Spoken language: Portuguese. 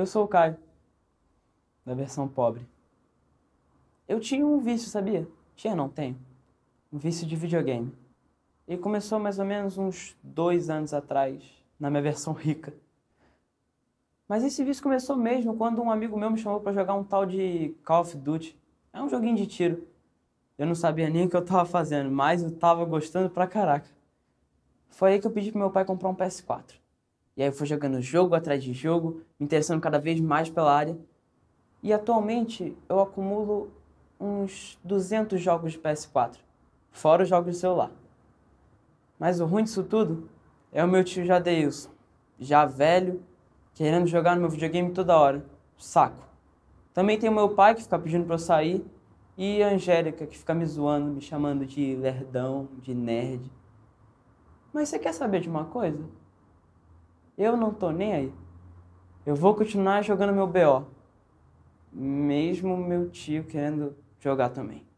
Eu sou o Caio, da versão pobre. Eu tinha um vício, sabia? Tinha, não tenho. Um vício de videogame. E começou mais ou menos uns dois anos atrás, na minha versão rica. Mas esse vício começou mesmo quando um amigo meu me chamou para jogar um tal de Call of Duty. É um joguinho de tiro. Eu não sabia nem o que eu tava fazendo, mas eu tava gostando pra caraca. Foi aí que eu pedi pro meu pai comprar um PS4. E aí eu fui jogando jogo atrás de jogo, me interessando cada vez mais pela área. E atualmente eu acumulo uns 200 jogos de PS4, fora os jogos de celular. Mas o ruim disso tudo é o meu tio Jadeilson, já velho, querendo jogar no meu videogame toda hora. Saco. Também tem o meu pai que fica pedindo pra eu sair e a Angélica que fica me zoando, me chamando de lerdão, de nerd. Mas você quer saber de uma coisa? Eu não tô nem aí. Eu vou continuar jogando meu BO. Mesmo meu tio querendo jogar também.